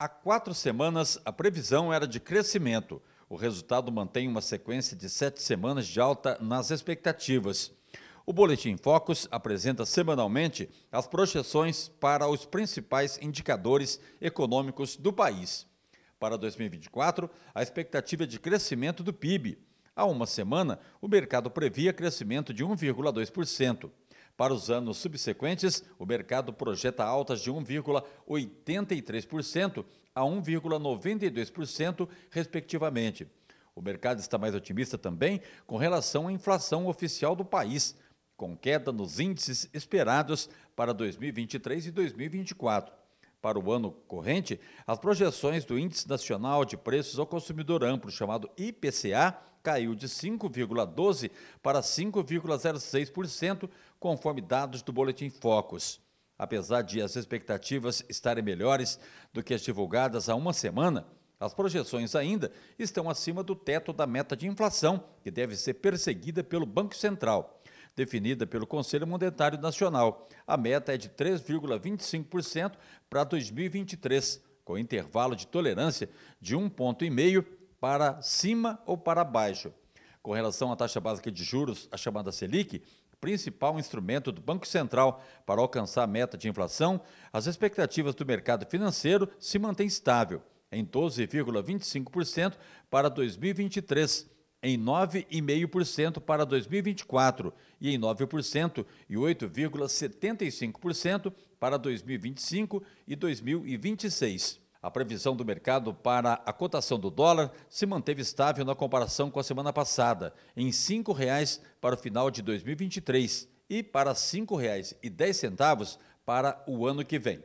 Há quatro semanas, a previsão era de crescimento. O resultado mantém uma sequência de sete semanas de alta nas expectativas. O Boletim Focus apresenta semanalmente as projeções para os principais indicadores econômicos do país. Para 2024, a expectativa é de crescimento do PIB. Há uma semana, o mercado previa crescimento de 1,2%. Para os anos subsequentes, o mercado projeta altas de 1,83% a 1,92%, respectivamente. O mercado está mais otimista também com relação à inflação oficial do país, com queda nos índices esperados para 2023 e 2024 para o ano corrente, as projeções do Índice Nacional de Preços ao Consumidor Amplo, chamado IPCA, caiu de 5,12% para 5,06%, conforme dados do Boletim Focus. Apesar de as expectativas estarem melhores do que as divulgadas há uma semana, as projeções ainda estão acima do teto da meta de inflação, que deve ser perseguida pelo Banco Central definida pelo Conselho Monetário Nacional. A meta é de 3,25% para 2023, com intervalo de tolerância de 1,5 para cima ou para baixo. Com relação à taxa básica de juros, a chamada Selic, principal instrumento do Banco Central para alcançar a meta de inflação, as expectativas do mercado financeiro se mantêm estável, em 12,25% para 2023 em 9,5% para 2024 e em 9% e 8,75% para 2025 e 2026. A previsão do mercado para a cotação do dólar se manteve estável na comparação com a semana passada, em R$ 5,00 para o final de 2023 e para R$ 5,10 para o ano que vem.